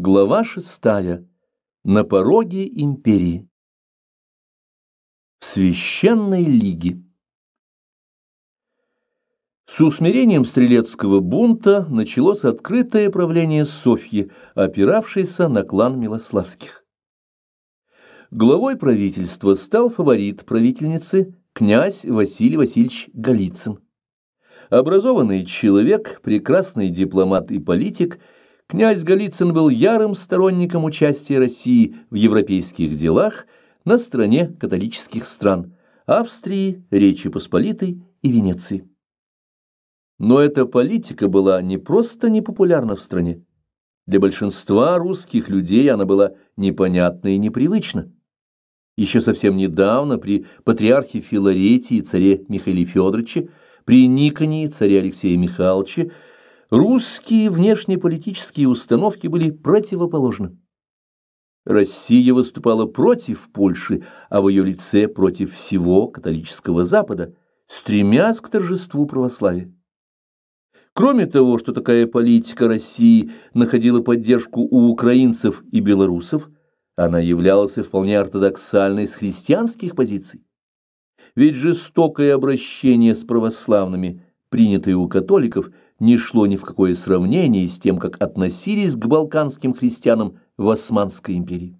Глава шестая. На пороге империи. В священной лиге. С усмирением стрелецкого бунта началось открытое правление Софьи, опиравшейся на клан Милославских. Главой правительства стал фаворит правительницы князь Василий Васильевич Голицын. Образованный человек, прекрасный дипломат и политик – Князь Голицын был ярым сторонником участия России в европейских делах на стороне католических стран Австрии, Речи Посполитой и Венеции. Но эта политика была не просто непопулярна в стране. Для большинства русских людей она была непонятна и непривычна. Еще совсем недавно при патриархе Филарете и царе Михаиле Федоровиче, при Никоне и царе Алексея Михайловиче – русские внешнеполитические установки были противоположны. Россия выступала против Польши, а в ее лице против всего католического Запада, стремясь к торжеству православия. Кроме того, что такая политика России находила поддержку у украинцев и белорусов, она являлась и вполне ортодоксальной с христианских позиций. Ведь жестокое обращение с православными, принятое у католиков – не шло ни в какое сравнение с тем, как относились к балканским христианам в Османской империи.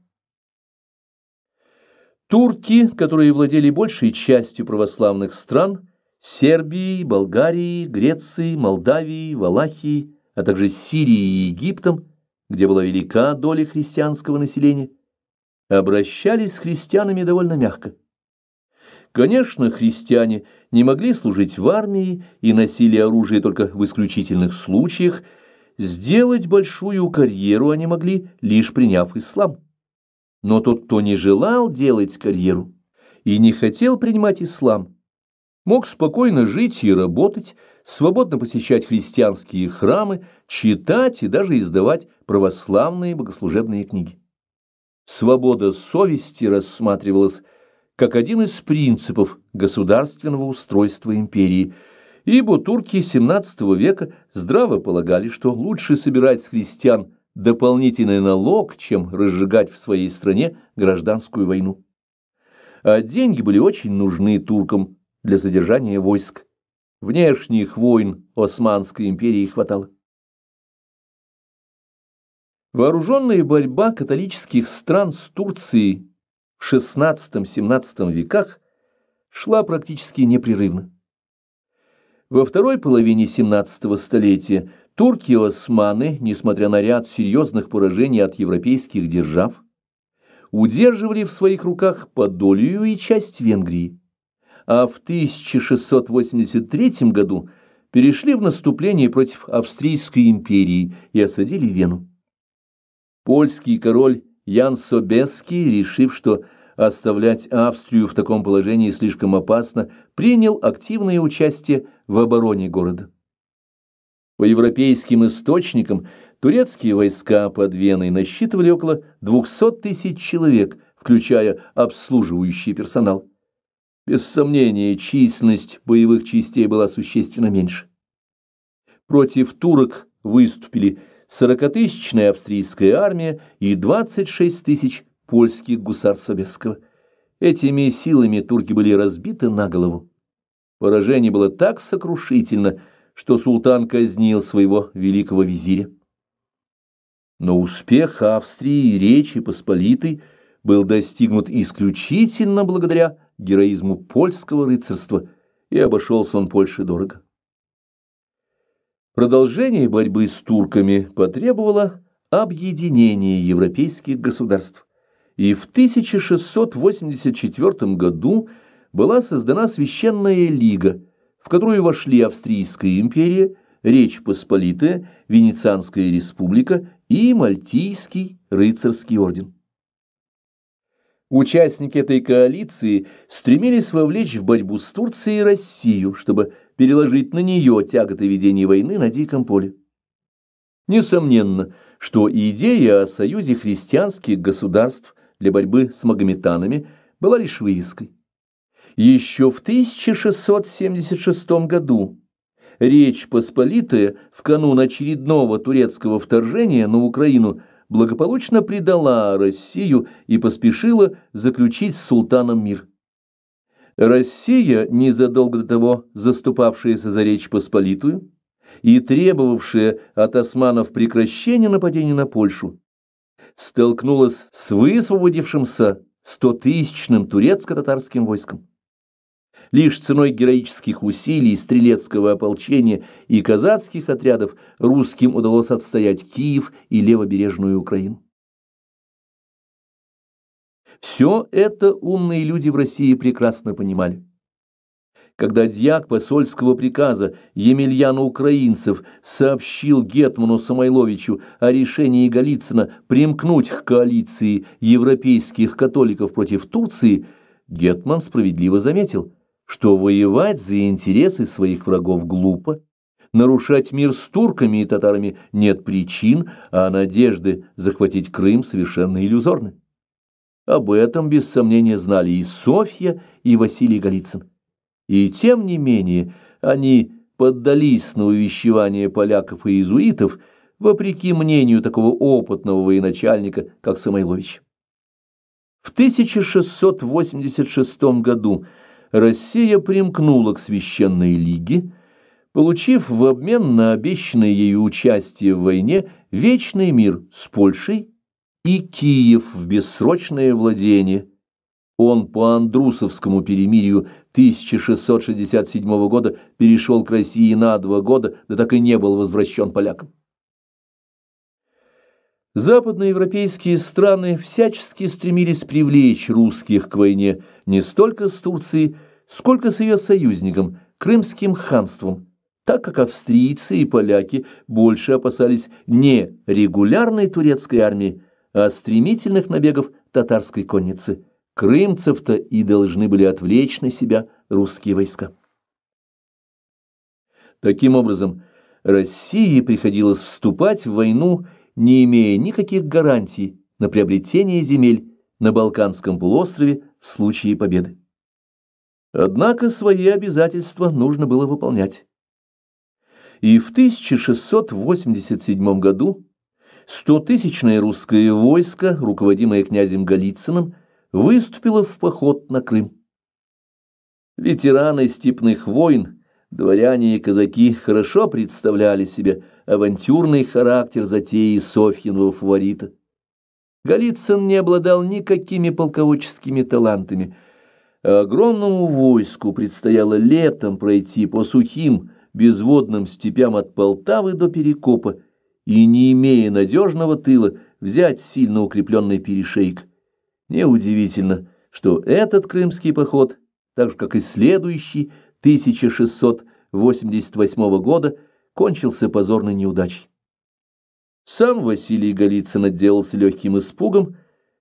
Турки, которые владели большей частью православных стран, Сербии, Болгарии, Греции, Молдавии, Валахии, а также Сирией и Египтом, где была велика доля христианского населения, обращались с христианами довольно мягко. Конечно, христиане – не могли служить в армии и носили оружие только в исключительных случаях, сделать большую карьеру они могли, лишь приняв ислам. Но тот, кто не желал делать карьеру и не хотел принимать ислам, мог спокойно жить и работать, свободно посещать христианские храмы, читать и даже издавать православные богослужебные книги. Свобода совести рассматривалась как один из принципов государственного устройства империи, ибо турки XVII века здраво полагали, что лучше собирать с христиан дополнительный налог, чем разжигать в своей стране гражданскую войну. А деньги были очень нужны туркам для содержания войск. Внешних войн Османской империи хватало. Вооруженная борьба католических стран с Турцией в XVI-XVII веках шла практически непрерывно. Во второй половине XVII столетия турки-османы, несмотря на ряд серьезных поражений от европейских держав, удерживали в своих руках Подолию и часть Венгрии, а в 1683 году перешли в наступление против Австрийской империи и осадили Вену. Польский король Ян Собеский, решив, что оставлять Австрию в таком положении слишком опасно, принял активное участие в обороне города. По европейским источникам турецкие войска под Веной насчитывали около 200 тысяч человек, включая обслуживающий персонал. Без сомнения, численность боевых частей была существенно меньше. Против турок выступили сорокатысячная австрийская армия и 26 тысяч польских гусар Собесского. Этими силами турки были разбиты на голову. Поражение было так сокрушительно, что султан казнил своего великого визиря. Но успех Австрии и Речи Посполитой был достигнут исключительно благодаря героизму польского рыцарства, и обошелся он Польше дорого. Продолжение борьбы с турками потребовало объединения европейских государств, и в 1684 году была создана Священная Лига, в которую вошли Австрийская империя, Речь Посполитая, Венецианская республика и Мальтийский рыцарский орден. Участники этой коалиции стремились вовлечь в борьбу с Турцией Россию, чтобы переложить на нее тяготы ведения войны на диком поле. Несомненно, что идея о союзе христианских государств для борьбы с магометанами была лишь вывеской. Еще в 1676 году Речь Посполитая в канун очередного турецкого вторжения на Украину благополучно предала Россию и поспешила заключить с султаном мир. Россия, незадолго до того заступавшаяся за Речь Посполитую и требовавшая от османов прекращения нападения на Польшу, столкнулась с высвободившимся стотысячным турецко-татарским войском. Лишь ценой героических усилий стрелецкого ополчения и казацких отрядов русским удалось отстоять Киев и левобережную Украину. Все это умные люди в России прекрасно понимали. Когда дьяк посольского приказа Емельяна Украинцев сообщил Гетману Самойловичу о решении Голицына примкнуть к коалиции европейских католиков против Турции, Гетман справедливо заметил, что воевать за интересы своих врагов глупо, нарушать мир с турками и татарами нет причин, а надежды захватить Крым совершенно иллюзорны. Об этом, без сомнения, знали и Софья, и Василий Голицын. И тем не менее они поддались на увещевание поляков и иезуитов, вопреки мнению такого опытного военачальника, как Самойлович. В 1686 году Россия примкнула к Священной Лиге, получив в обмен на обещанное ею участие в войне вечный мир с Польшей и Киев в бессрочное владение. Он по Андрусовскому перемирию 1667 года перешел к России на два года, да так и не был возвращен полякам. Западноевропейские страны всячески стремились привлечь русских к войне не столько с Турцией, сколько с ее союзником, Крымским ханством, так как австрийцы и поляки больше опасались не регулярной турецкой армии, о а стремительных набегов татарской конницы. Крымцев-то и должны были отвлечь на себя русские войска. Таким образом, России приходилось вступать в войну, не имея никаких гарантий на приобретение земель на Балканском полуострове в случае победы. Однако свои обязательства нужно было выполнять. И в 1687 году стотысячное русское войско, руководимое князем Голицыным, выступило в поход на Крым. Ветераны степных войн, дворяне и казаки хорошо представляли себе авантюрный характер затеи Софьиного фаворита. Голицын не обладал никакими полководческими талантами. А огромному войску предстояло летом пройти по сухим, безводным степям от Полтавы до Перекопа, и, не имея надежного тыла, взять сильно укрепленный перешейк. Неудивительно, что этот крымский поход, так же как и следующий, 1688 года, кончился позорной неудачей. Сам Василий Голицын отделался легким испугом,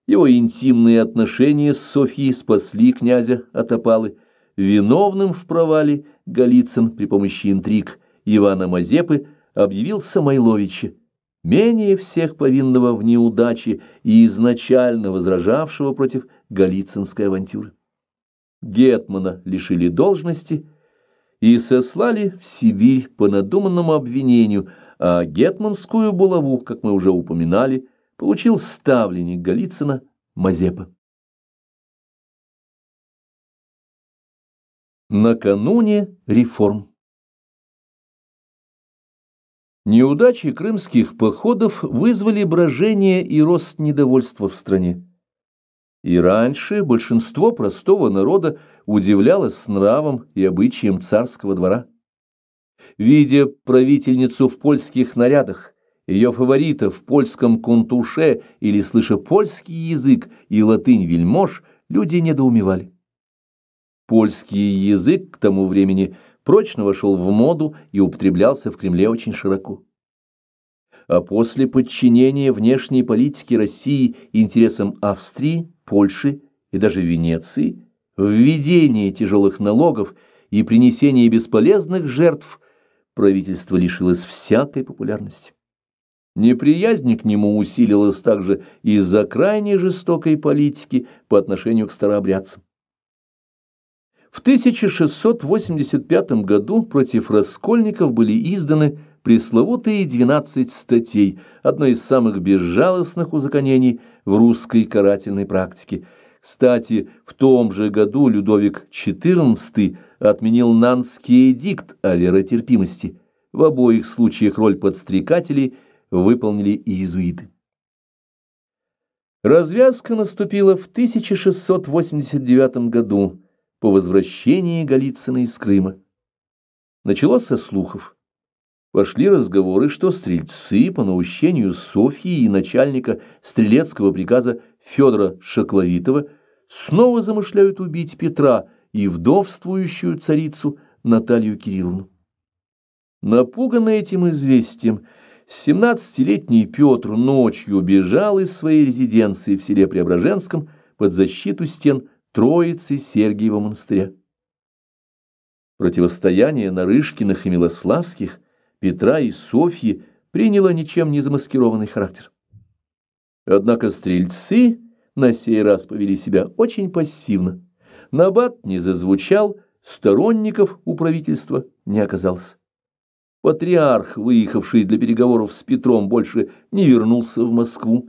его интимные отношения с Софьей спасли князя от опалы. Виновным в провале Голицын при помощи интриг Ивана Мазепы – объявил Майловиче, менее всех повинного в неудаче и изначально возражавшего против Голицынской авантюры. Гетмана лишили должности и сослали в Сибирь по надуманному обвинению, а гетманскую булаву, как мы уже упоминали, получил ставленник Голицына Мазепа. Накануне реформ Неудачи крымских походов вызвали брожение и рост недовольства в стране. И раньше большинство простого народа удивлялось нравам и обычаям царского двора. Видя правительницу в польских нарядах, ее фаворита в польском кунтуше или слыша польский язык и латынь вельмож, люди недоумевали. Польский язык к тому времени – прочно вошел в моду и употреблялся в Кремле очень широко. А после подчинения внешней политики России интересам Австрии, Польши и даже Венеции, введение тяжелых налогов и принесение бесполезных жертв правительство лишилось всякой популярности. Неприязнь к нему усилилась также из-за крайне жестокой политики по отношению к старообрядцам. В 1685 году против раскольников были изданы пресловутые 12 статей, одно из самых безжалостных узаконений в русской карательной практике. Кстати, в том же году Людовик XIV отменил Нанский эдикт о веротерпимости. В обоих случаях роль подстрекателей выполнили иезуиты. Развязка наступила в 1689 году по возвращении Голицына из Крыма. Началось со слухов. Пошли разговоры, что стрельцы по наущению Софьи и начальника стрелецкого приказа Федора Шакловитова снова замышляют убить Петра и вдовствующую царицу Наталью Кирилловну. Напуганный этим известием, 17-летний Петр ночью бежал из своей резиденции в селе Преображенском под защиту стен Троицы Сергиева монастыря. Противостояние Нарышкиных и Милославских, Петра и Софьи приняло ничем не замаскированный характер. Однако стрельцы на сей раз повели себя очень пассивно. Набат не зазвучал, сторонников у правительства не оказалось. Патриарх, выехавший для переговоров с Петром, больше не вернулся в Москву.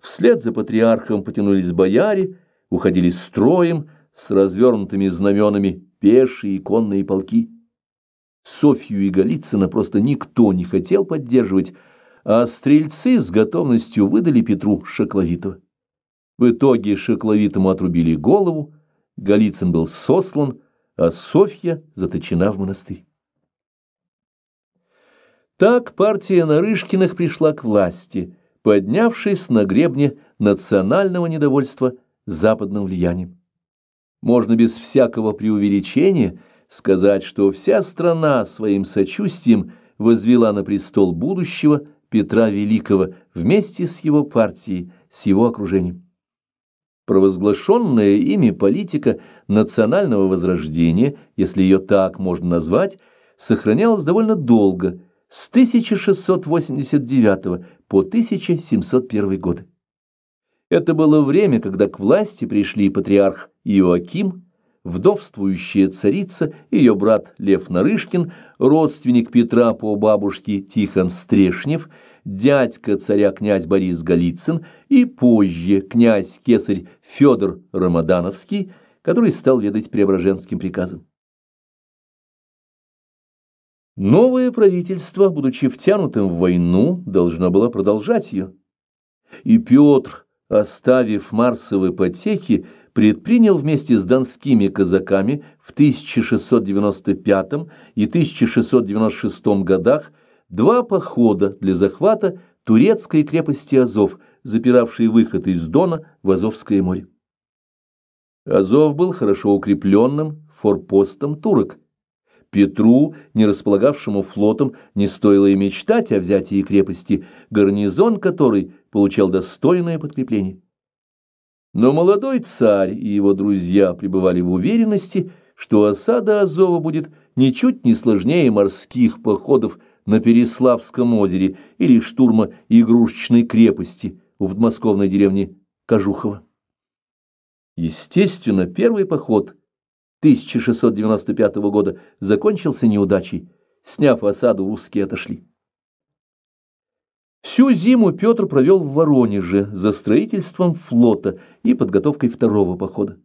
Вслед за патриархом потянулись бояре, уходили строем с развернутыми знаменами пешие и конные полки. Софью и Голицына просто никто не хотел поддерживать, а стрельцы с готовностью выдали Петру Шакловитова. В итоге Шакловитому отрубили голову, Голицын был сослан, а Софья заточена в монастырь. Так партия Нарышкиных пришла к власти, поднявшись на гребне национального недовольства западным влиянием. Можно без всякого преувеличения сказать, что вся страна своим сочувствием возвела на престол будущего Петра Великого вместе с его партией, с его окружением. Провозглашенная ими политика национального возрождения, если ее так можно назвать, сохранялась довольно долго, с 1689 по 1701 годы. Это было время, когда к власти пришли патриарх Иоаким, вдовствующая царица, ее брат Лев Нарышкин, родственник Петра по бабушке Тихон Стрешнев, дядька царя князь Борис Голицын и позже князь-кесарь Федор Рамадановский, который стал ведать преображенским приказом. Новое правительство, будучи втянутым в войну, должно было продолжать ее. И Петр, оставив марсовы потехи, предпринял вместе с донскими казаками в 1695 и 1696 годах два похода для захвата турецкой крепости Азов, запиравшей выход из Дона в Азовское море. Азов был хорошо укрепленным форпостом турок. Петру, не располагавшему флотом, не стоило и мечтать о взятии крепости, гарнизон которой – получал достойное подкрепление. Но молодой царь и его друзья пребывали в уверенности, что осада Азова будет ничуть не сложнее морских походов на Переславском озере или штурма игрушечной крепости у подмосковной деревни Кожухова. Естественно, первый поход 1695 года закончился неудачей. Сняв осаду, русские отошли. Всю зиму Петр провел в Воронеже за строительством флота и подготовкой второго похода.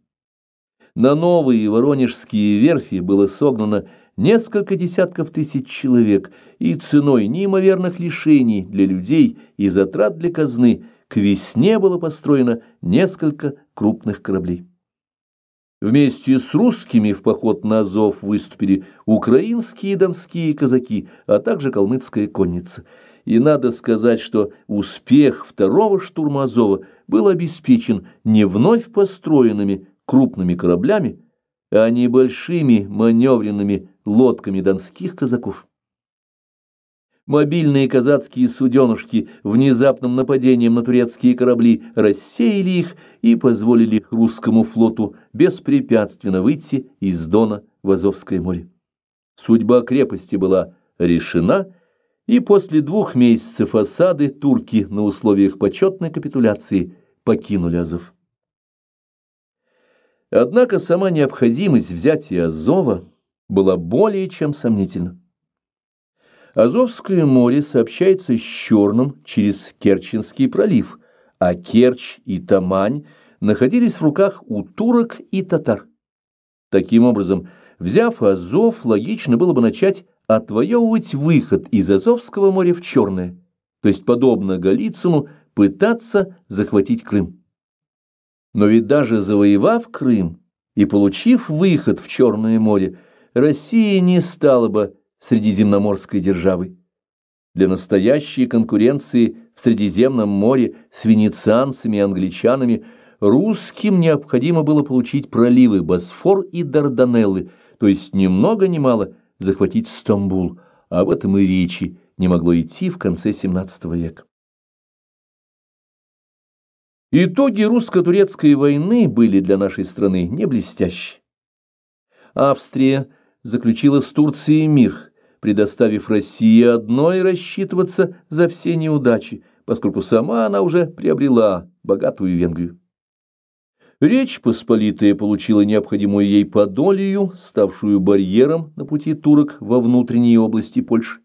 На новые воронежские верфи было согнано несколько десятков тысяч человек, и ценой неимоверных лишений для людей и затрат для казны к весне было построено несколько крупных кораблей. Вместе с русскими в поход на Азов выступили украинские и донские казаки, а также калмыцкая конница – и надо сказать, что успех второго штурма Азова был обеспечен не вновь построенными крупными кораблями, а небольшими маневренными лодками донских казаков. Мобильные казацкие суденышки внезапным нападением на турецкие корабли рассеяли их и позволили русскому флоту беспрепятственно выйти из Дона в Азовское море. Судьба крепости была решена – и после двух месяцев осады турки на условиях почетной капитуляции покинули Азов. Однако сама необходимость взятия Азова была более чем сомнительна. Азовское море сообщается с Черным через Керченский пролив, а Керчь и Тамань находились в руках у турок и татар. Таким образом, взяв Азов, логично было бы начать а отвоевывать выход из Азовского моря в Черное, то есть, подобно Голицыну, пытаться захватить Крым. Но ведь даже завоевав Крым и получив выход в Черное море, Россия не стала бы средиземноморской державой. Для настоящей конкуренции в Средиземном море с венецианцами и англичанами русским необходимо было получить проливы Босфор и Дарданеллы, то есть немного много ни мало – захватить Стамбул, а об этом и речи не могло идти в конце XVII века. Итоги русско-турецкой войны были для нашей страны не блестящи. Австрия заключила с Турцией мир, предоставив России одной рассчитываться за все неудачи, поскольку сама она уже приобрела богатую Венгрию. Речь Посполитая получила необходимую ей подолью, ставшую барьером на пути турок во внутренние области Польши.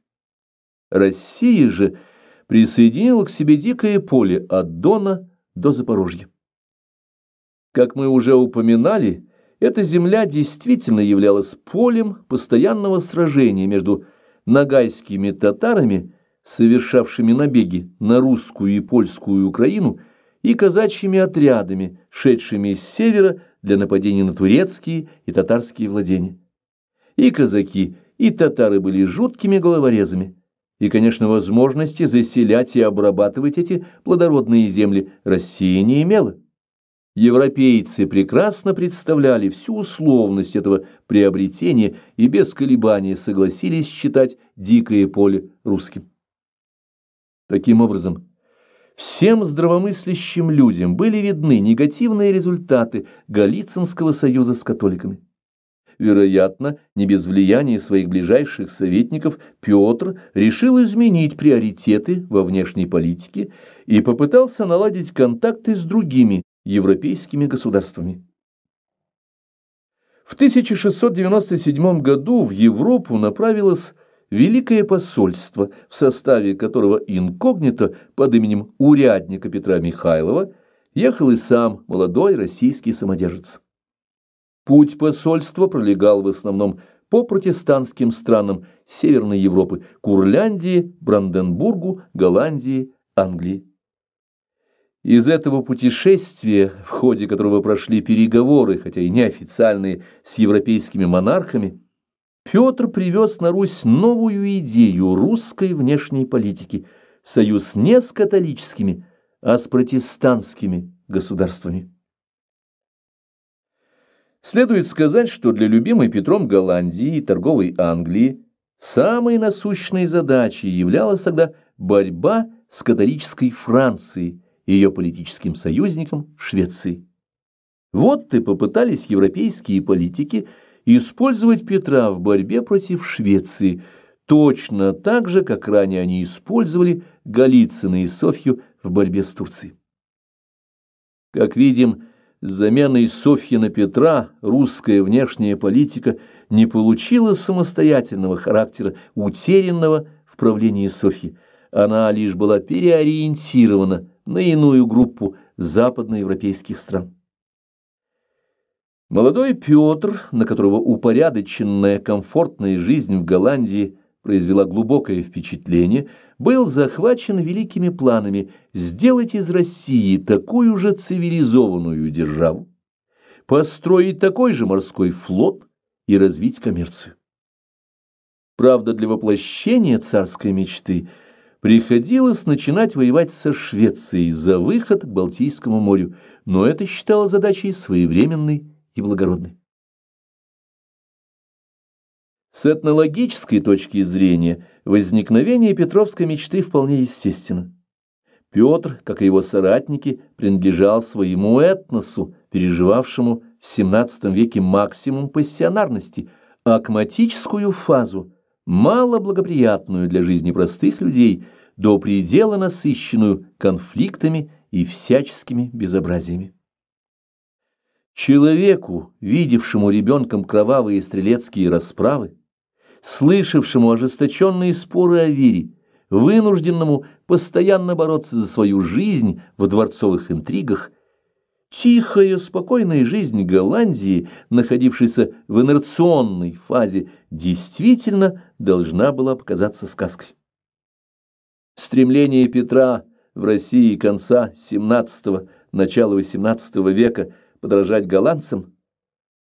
Россия же присоединила к себе дикое поле от Дона до Запорожья. Как мы уже упоминали, эта земля действительно являлась полем постоянного сражения между нагайскими татарами, совершавшими набеги на русскую и польскую Украину, и казачьими отрядами, шедшими с севера для нападения на турецкие и татарские владения. И казаки, и татары были жуткими головорезами, и, конечно, возможности заселять и обрабатывать эти плодородные земли России не имела. Европейцы прекрасно представляли всю условность этого приобретения и без колебаний согласились считать дикое поле русским. Таким образом, Всем здравомыслящим людям были видны негативные результаты Галицинского союза с католиками. Вероятно, не без влияния своих ближайших советников Петр решил изменить приоритеты во внешней политике и попытался наладить контакты с другими европейскими государствами. В 1697 году в Европу направилась Великое посольство, в составе которого инкогнито под именем урядника Петра Михайлова ехал и сам молодой российский самодержец. Путь посольства пролегал в основном по протестантским странам Северной Европы, Курляндии, Бранденбургу, Голландии, Англии. Из этого путешествия, в ходе которого прошли переговоры, хотя и неофициальные, с европейскими монархами, Петр привез на Русь новую идею русской внешней политики – союз не с католическими, а с протестантскими государствами. Следует сказать, что для любимой Петром Голландии и торговой Англии самой насущной задачей являлась тогда борьба с католической Францией и ее политическим союзником Швецией. Вот и попытались европейские политики – использовать Петра в борьбе против Швеции, точно так же, как ранее они использовали Голицына и Софью в борьбе с Турцией. Как видим, с заменой Софьи на Петра русская внешняя политика не получила самостоятельного характера, утерянного в правлении Софьи. Она лишь была переориентирована на иную группу западноевропейских стран. Молодой Петр, на которого упорядоченная комфортная жизнь в Голландии произвела глубокое впечатление, был захвачен великими планами сделать из России такую же цивилизованную державу, построить такой же морской флот и развить коммерцию. Правда, для воплощения царской мечты приходилось начинать воевать со Швецией за выход к Балтийскому морю, но это считалось задачей своевременной и благородны. С этнологической точки зрения возникновение Петровской мечты вполне естественно. Петр, как и его соратники, принадлежал своему этносу, переживавшему в XVII веке максимум пассионарности, а акматическую фазу, мало благоприятную для жизни простых людей, до предела насыщенную конфликтами и всяческими безобразиями. Человеку, видевшему ребенком кровавые стрелецкие расправы, слышавшему ожесточенные споры о вере, вынужденному постоянно бороться за свою жизнь в дворцовых интригах, тихая, спокойная жизнь Голландии, находившейся в инерционной фазе, действительно должна была показаться сказкой. Стремление Петра в России конца XVII – начала XVIII века – подражать голландцам,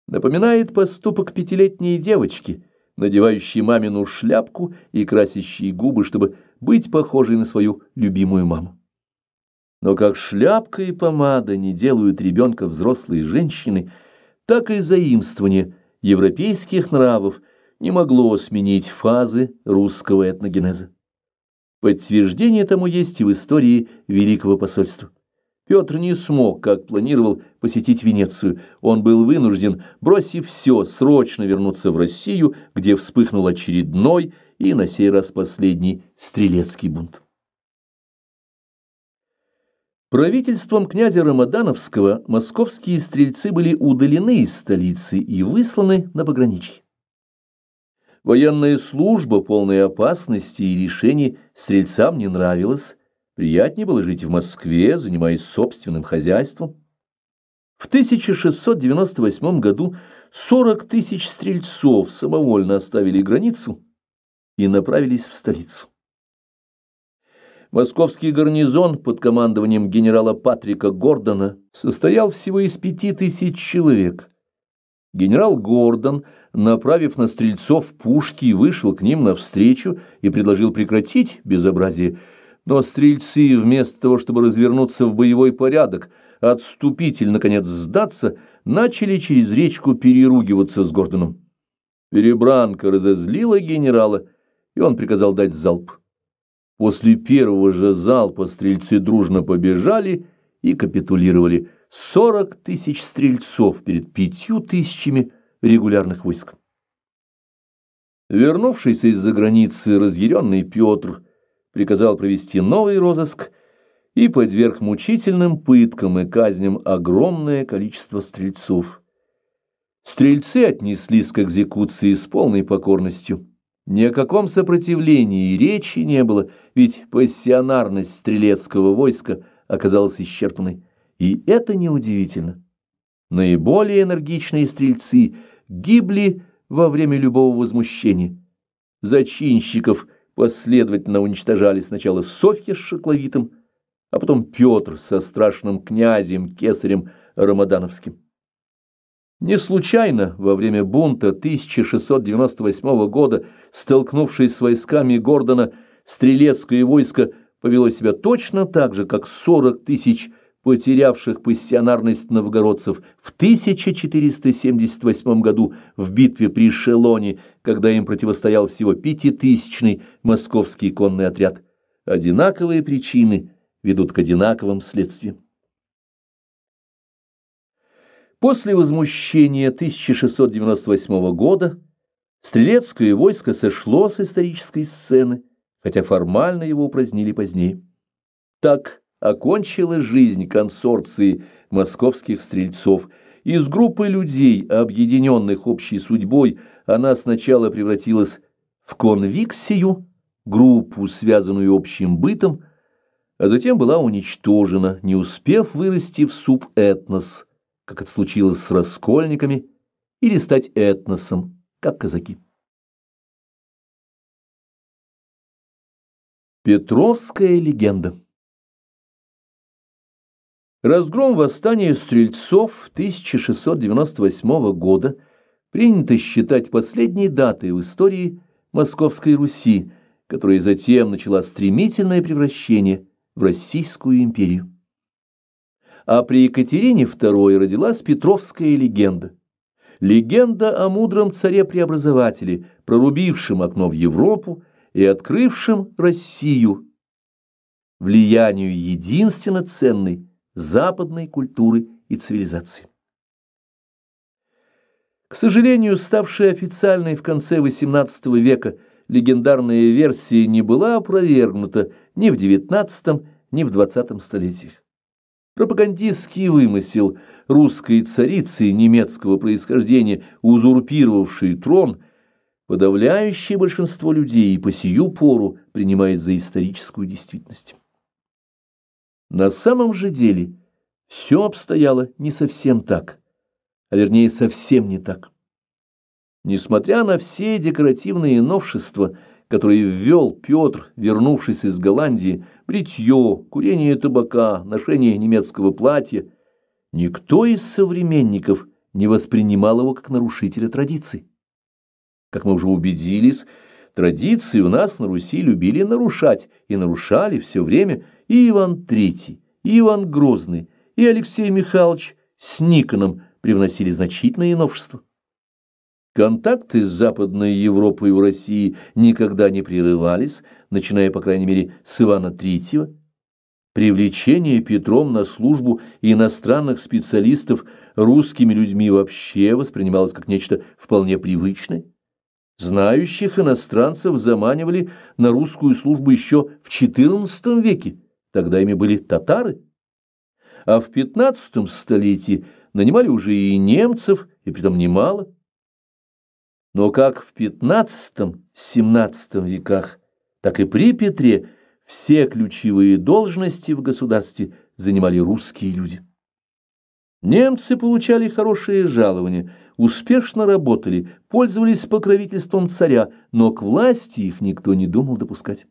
напоминает поступок пятилетней девочки, надевающей мамину шляпку и красящей губы, чтобы быть похожей на свою любимую маму. Но как шляпка и помада не делают ребенка взрослой женщины, так и заимствование европейских нравов не могло сменить фазы русского этногенеза. Подтверждение тому есть и в истории Великого посольства. Петр не смог, как планировал, посетить Венецию. Он был вынужден, бросив все, срочно вернуться в Россию, где вспыхнул очередной и на сей раз последний стрелецкий бунт. Правительством князя Рамадановского московские стрельцы были удалены из столицы и высланы на пограничье. Военная служба, полная опасности и решений, стрельцам не нравилась, Приятнее было жить в Москве, занимаясь собственным хозяйством. В 1698 году 40 тысяч стрельцов самовольно оставили границу и направились в столицу. Московский гарнизон под командованием генерала Патрика Гордона состоял всего из пяти тысяч человек. Генерал Гордон, направив на стрельцов пушки, вышел к ним навстречу и предложил прекратить безобразие – но стрельцы, вместо того, чтобы развернуться в боевой порядок, отступить или, наконец, сдаться, начали через речку переругиваться с Гордоном. Перебранка разозлила генерала, и он приказал дать залп. После первого же залпа стрельцы дружно побежали и капитулировали. Сорок тысяч стрельцов перед пятью тысячами регулярных войск. Вернувшийся из-за границы разъяренный Петр – приказал провести новый розыск и подверг мучительным пыткам и казням огромное количество стрельцов. Стрельцы отнеслись к экзекуции с полной покорностью. Ни о каком сопротивлении и речи не было, ведь пассионарность стрелецкого войска оказалась исчерпанной. И это неудивительно. Наиболее энергичные стрельцы гибли во время любого возмущения. Зачинщиков – последовательно уничтожали сначала Софья с Шокловитом, а потом Петр со страшным князем Кесарем Рамадановским. Не случайно во время бунта 1698 года, столкнувшись с войсками Гордона, стрелецкое войско повело себя точно так же, как 40 тысяч потерявших пассионарность новгородцев в 1478 году в битве при Шелоне, когда им противостоял всего пятитысячный московский конный отряд. Одинаковые причины ведут к одинаковым следствиям. После возмущения 1698 года Стрелецкое войско сошло с исторической сцены, хотя формально его упразднили позднее. Так, окончила жизнь консорции московских стрельцов. Из группы людей, объединенных общей судьбой, она сначала превратилась в конвиксию, группу, связанную общим бытом, а затем была уничтожена, не успев вырасти в субэтнос, как это случилось с раскольниками, или стать этносом, как казаки. Петровская легенда Разгром восстания стрельцов 1698 года принято считать последней датой в истории Московской Руси, которая затем начала стремительное превращение в Российскую империю. А при Екатерине II родилась Петровская легенда. Легенда о мудром царе-преобразователе, прорубившем окно в Европу и открывшем Россию влиянию единственно ценной западной культуры и цивилизации. К сожалению, ставшая официальной в конце XVIII века легендарная версия не была опровергнута ни в XIX, ни в XX столетиях. Пропагандистский вымысел русской царицы немецкого происхождения, узурпировавшей трон, подавляющее большинство людей и по сию пору принимает за историческую действительность. На самом же деле все обстояло не совсем так, а вернее совсем не так. Несмотря на все декоративные новшества, которые ввел Петр, вернувшись из Голландии, бритье, курение табака, ношение немецкого платья, никто из современников не воспринимал его как нарушителя традиций. Как мы уже убедились, традиции у нас на Руси любили нарушать и нарушали все время – и Иван III, и Иван Грозный, и Алексей Михайлович с Никоном привносили значительные новшества. Контакты с Западной Европой у России никогда не прерывались, начиная, по крайней мере, с Ивана III. Привлечение Петром на службу иностранных специалистов русскими людьми вообще воспринималось как нечто вполне привычное. Знающих иностранцев заманивали на русскую службу еще в XIV веке – тогда ими были татары, а в пятнадцатом столетии нанимали уже и немцев, и притом немало. Но как в пятнадцатом семнадцатом веках, так и при Петре все ключевые должности в государстве занимали русские люди. Немцы получали хорошие жалования, успешно работали, пользовались покровительством царя, но к власти их никто не думал допускать.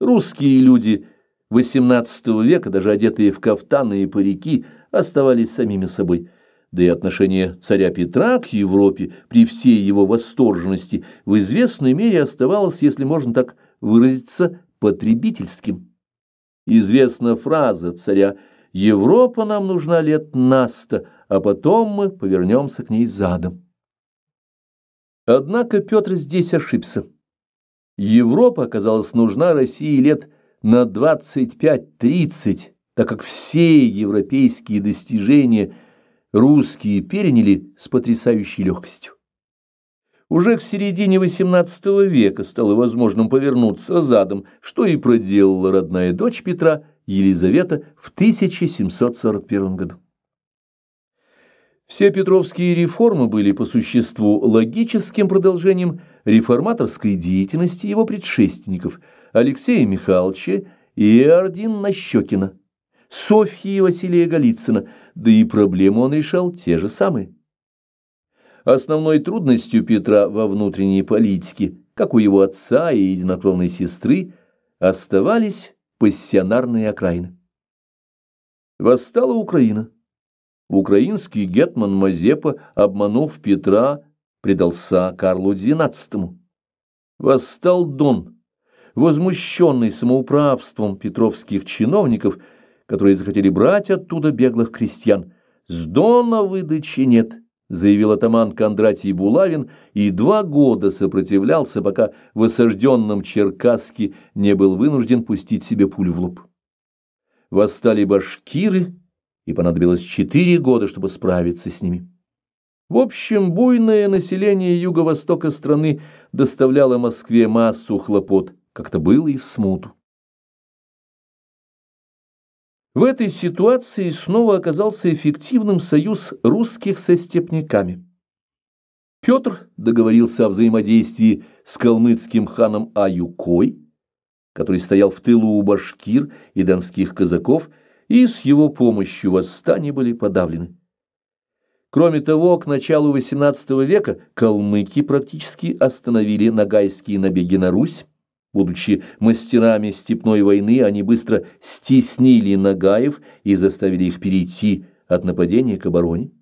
Русские люди – XVIII века, даже одетые в кафтаны и парики, оставались самими собой. Да и отношение царя Петра к Европе при всей его восторженности в известной мере оставалось, если можно так выразиться, потребительским. Известна фраза царя «Европа нам нужна лет наста, а потом мы повернемся к ней задом». Однако Петр здесь ошибся. Европа оказалась нужна России лет на 25-30, так как все европейские достижения русские переняли с потрясающей легкостью. Уже к середине XVIII века стало возможным повернуться задом, что и проделала родная дочь Петра Елизавета в 1741 году. Все петровские реформы были по существу логическим продолжением – реформаторской деятельности его предшественников Алексея Михайловича и Иордин Нащекина, Софьи и Василия Голицына, да и проблемы он решал те же самые. Основной трудностью Петра во внутренней политике, как у его отца и единокровной сестры, оставались пассионарные окраины. Восстала Украина. Украинский гетман Мазепа, обманув Петра, предался Карлу XII. Восстал Дон, возмущенный самоуправством петровских чиновников, которые захотели брать оттуда беглых крестьян. «С Дона выдачи нет», — заявил атаман Кондратий Булавин, и два года сопротивлялся, пока в осажденном Черкасске не был вынужден пустить себе пулю в лоб. Восстали башкиры, и понадобилось четыре года, чтобы справиться с ними. В общем, буйное население юго-востока страны доставляло Москве массу хлопот, как-то было и в смуту. В этой ситуации снова оказался эффективным союз русских со степняками. Петр договорился о взаимодействии с калмыцким ханом Аюкой, который стоял в тылу у башкир и донских казаков, и с его помощью восстания были подавлены. Кроме того, к началу XVIII века калмыки практически остановили нагайские набеги на Русь. Будучи мастерами степной войны, они быстро стеснили нагаев и заставили их перейти от нападения к обороне.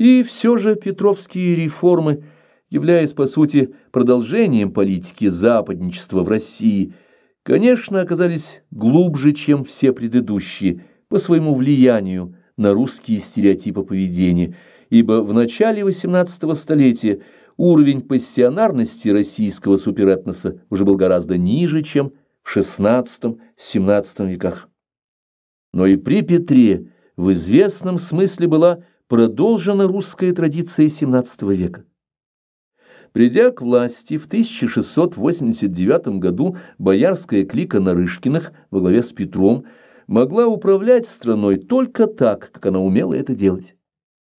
И все же петровские реформы, являясь по сути продолжением политики западничества в России, конечно, оказались глубже, чем все предыдущие, по своему влиянию – на русские стереотипы поведения, ибо в начале XVIII столетия уровень пассионарности российского суперэтноса уже был гораздо ниже, чем в XVI-XVII веках. Но и при Петре в известном смысле была продолжена русская традиция XVII века. Придя к власти в 1689 году, боярская клика Нарышкиных во главе с Петром – могла управлять страной только так, как она умела это делать.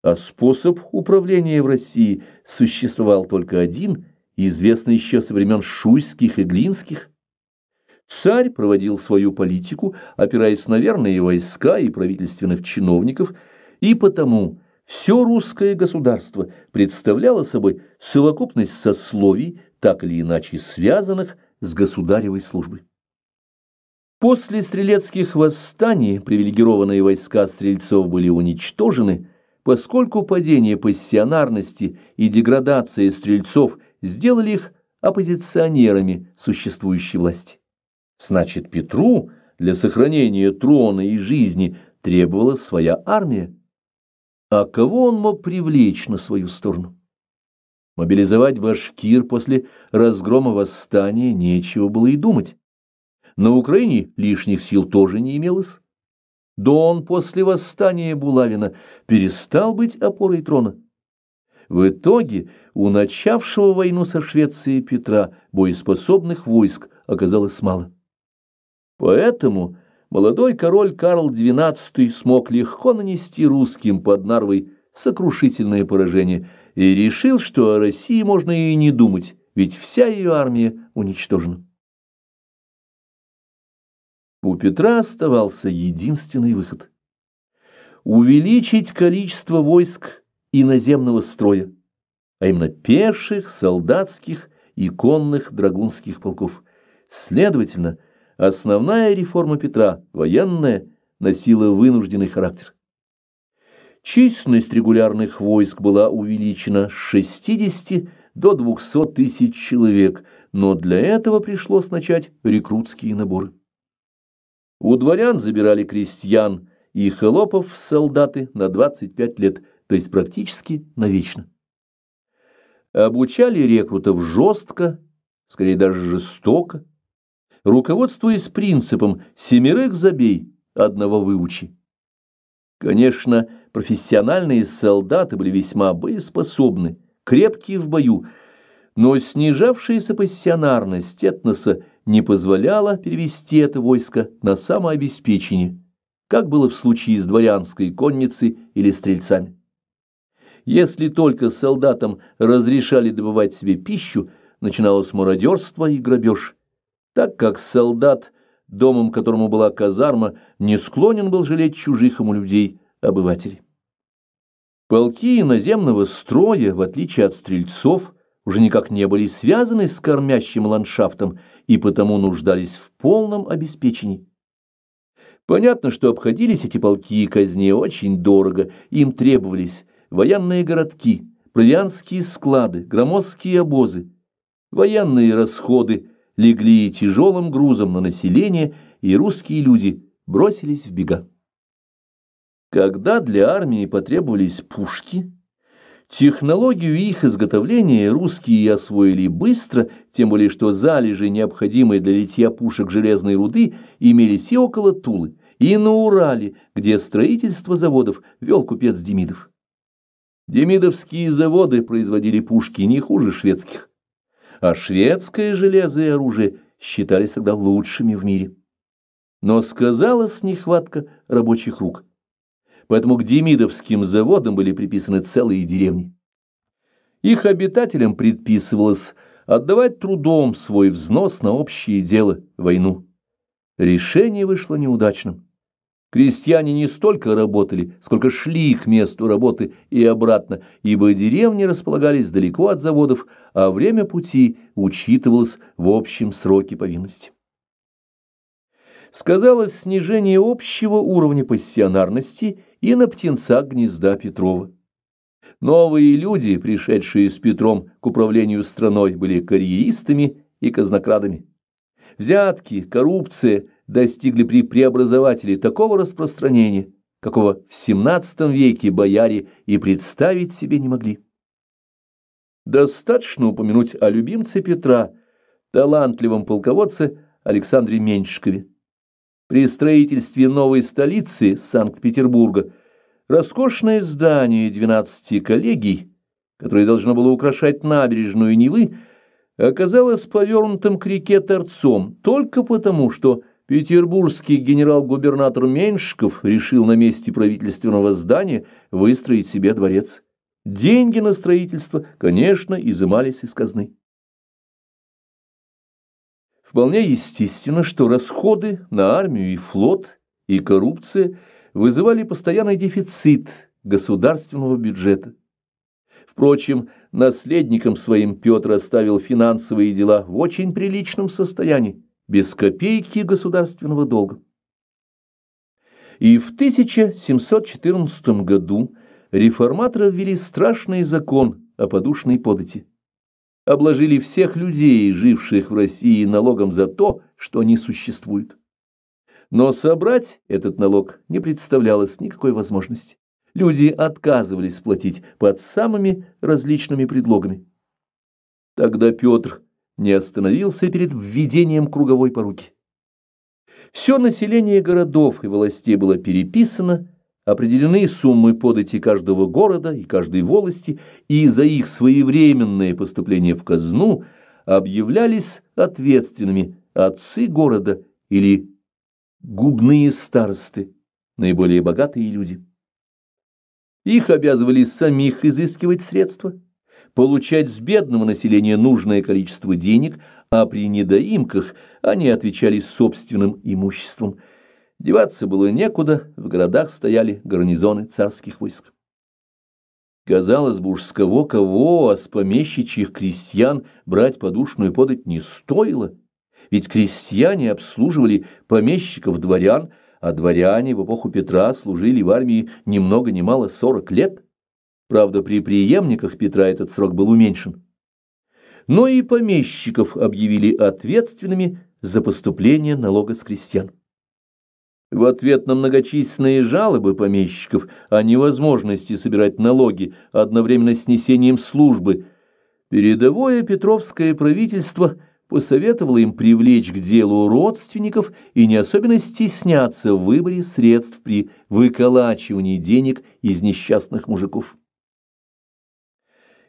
А способ управления в России существовал только один, известный еще со времен Шуйских и Глинских. Царь проводил свою политику, опираясь на верные войска и правительственных чиновников, и потому все русское государство представляло собой совокупность сословий, так или иначе связанных с государевой службой. После стрелецких восстаний привилегированные войска стрельцов были уничтожены, поскольку падение пассионарности и деградация стрельцов сделали их оппозиционерами существующей власти. Значит, Петру для сохранения трона и жизни требовалась своя армия. А кого он мог привлечь на свою сторону? Мобилизовать башкир после разгрома восстания нечего было и думать. На Украине лишних сил тоже не имелось. Дон после восстания Булавина перестал быть опорой трона. В итоге у начавшего войну со Швецией Петра боеспособных войск оказалось мало. Поэтому молодой король Карл XII смог легко нанести русским под Нарвой сокрушительное поражение и решил, что о России можно и не думать, ведь вся ее армия уничтожена. У Петра оставался единственный выход – увеличить количество войск иноземного строя, а именно пеших, солдатских и конных драгунских полков. Следовательно, основная реформа Петра, военная, носила вынужденный характер. Численность регулярных войск была увеличена с 60 до 200 тысяч человек, но для этого пришлось начать рекрутские наборы. У дворян забирали крестьян и холопов в солдаты на 25 лет, то есть практически навечно. Обучали рекрутов жестко, скорее даже жестоко, руководствуясь принципом «семерых забей, одного выучи». Конечно, профессиональные солдаты были весьма боеспособны, крепкие в бою, но снижавшаяся пассионарность этноса не позволяло перевести это войско на самообеспечение, как было в случае с дворянской конницей или стрельцами. Если только солдатам разрешали добывать себе пищу, начиналось мародерство и грабеж, так как солдат, домом которому была казарма, не склонен был жалеть чужих ему людей, обывателей. Полки наземного строя, в отличие от стрельцов, уже никак не были связаны с кормящим ландшафтом и потому нуждались в полном обеспечении. Понятно, что обходились эти полки и казни очень дорого, им требовались военные городки, провианские склады, громоздкие обозы. Военные расходы легли тяжелым грузом на население, и русские люди бросились в бега. Когда для армии потребовались пушки, Технологию их изготовления русские освоили быстро, тем более что залежи, необходимые для литья пушек железной руды, имелись и около Тулы, и на Урале, где строительство заводов вел купец Демидов. Демидовские заводы производили пушки не хуже шведских, а шведское железо и оружие считались тогда лучшими в мире. Но сказалась нехватка рабочих рук – поэтому к демидовским заводам были приписаны целые деревни. Их обитателям предписывалось отдавать трудом свой взнос на общее дело – войну. Решение вышло неудачным. Крестьяне не столько работали, сколько шли к месту работы и обратно, ибо деревни располагались далеко от заводов, а время пути учитывалось в общем сроке повинности. Сказалось снижение общего уровня пассионарности и на птенца гнезда Петрова. Новые люди, пришедшие с Петром к управлению страной, были карьеристами и казнокрадами. Взятки, коррупция достигли при преобразователе такого распространения, какого в XVII веке бояре и представить себе не могли. Достаточно упомянуть о любимце Петра, талантливом полководце Александре Меньшкове При строительстве новой столицы Санкт-Петербурга – Роскошное здание двенадцати коллегий, которое должно было украшать набережную Невы, оказалось повернутым к реке торцом только потому, что петербургский генерал-губернатор Меньшиков решил на месте правительственного здания выстроить себе дворец. Деньги на строительство, конечно, изымались из казны. Вполне естественно, что расходы на армию и флот и коррупция – вызывали постоянный дефицит государственного бюджета. Впрочем, наследником своим Петр оставил финансовые дела в очень приличном состоянии, без копейки государственного долга. И в 1714 году реформаторы ввели страшный закон о подушной подати. Обложили всех людей, живших в России, налогом за то, что они существуют. Но собрать этот налог не представлялось никакой возможности. Люди отказывались платить под самыми различными предлогами. Тогда Петр не остановился перед введением круговой поруки. Все население городов и властей было переписано, определены суммы подати каждого города и каждой волости, и за их своевременное поступление в казну объявлялись ответственными отцы города или губные старосты, наиболее богатые люди. Их обязывали самих изыскивать средства, получать с бедного населения нужное количество денег, а при недоимках они отвечали собственным имуществом. Деваться было некуда, в городах стояли гарнизоны царских войск. Казалось бы, уж с кого-кого, а с помещичьих крестьян брать подушную подать не стоило – ведь крестьяне обслуживали помещиков-дворян, а дворяне в эпоху Петра служили в армии ни много ни мало 40 лет. Правда, при преемниках Петра этот срок был уменьшен. Но и помещиков объявили ответственными за поступление налога с крестьян. В ответ на многочисленные жалобы помещиков о невозможности собирать налоги одновременно с несением службы, передовое петровское правительство – посоветовала им привлечь к делу родственников и не особенно стесняться в выборе средств при выколачивании денег из несчастных мужиков.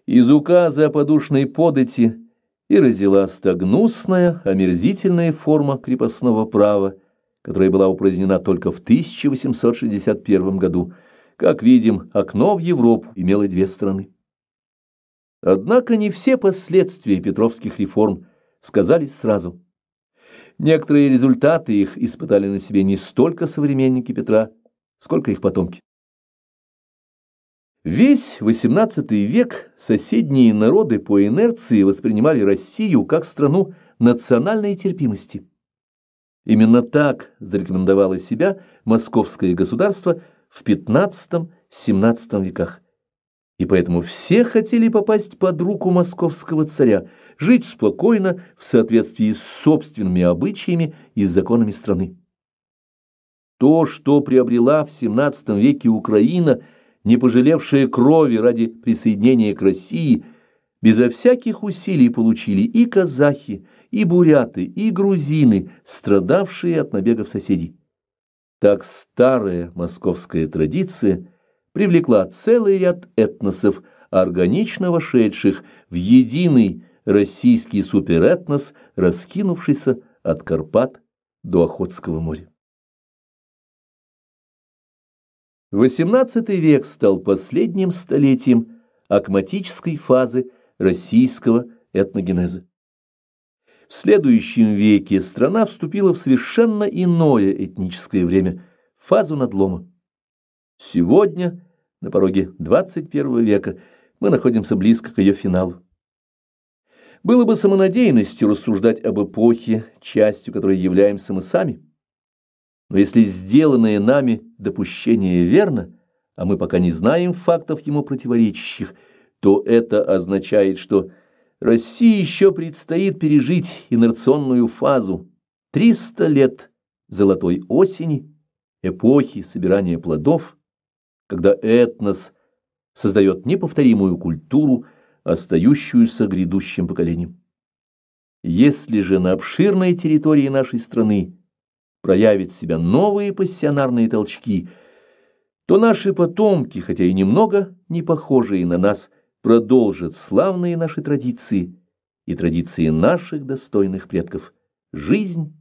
Из указа о подушной подати и родилась та гнусная, омерзительная форма крепостного права, которая была упразднена только в 1861 году. Как видим, окно в Европу имело две страны. Однако не все последствия петровских реформ – сказались сразу. Некоторые результаты их испытали на себе не столько современники Петра, сколько их потомки. Весь XVIII век соседние народы по инерции воспринимали Россию как страну национальной терпимости. Именно так зарекомендовало себя московское государство в XV-XVII веках и поэтому все хотели попасть под руку московского царя, жить спокойно в соответствии с собственными обычаями и законами страны. То, что приобрела в XVII веке Украина, не пожалевшая крови ради присоединения к России, безо всяких усилий получили и казахи, и буряты, и грузины, страдавшие от набегов соседей. Так старая московская традиция – привлекла целый ряд этносов, органично вошедших в единый российский суперэтнос, раскинувшийся от Карпат до Охотского моря. XVIII век стал последним столетием акматической фазы российского этногенеза. В следующем веке страна вступила в совершенно иное этническое время – фазу надлома. Сегодня, на пороге 21 века, мы находимся близко к ее финалу. Было бы самонадеянностью рассуждать об эпохе, частью которой являемся мы сами. Но если сделанное нами допущение верно, а мы пока не знаем фактов ему противоречащих, то это означает, что России еще предстоит пережить инерционную фазу 300 лет золотой осени, эпохи собирания плодов – когда этнос создает неповторимую культуру, остающуюся грядущим поколением. Если же на обширной территории нашей страны проявят себя новые пассионарные толчки, то наши потомки, хотя и немного не похожие на нас, продолжат славные наши традиции и традиции наших достойных предков. Жизнь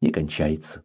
не кончается.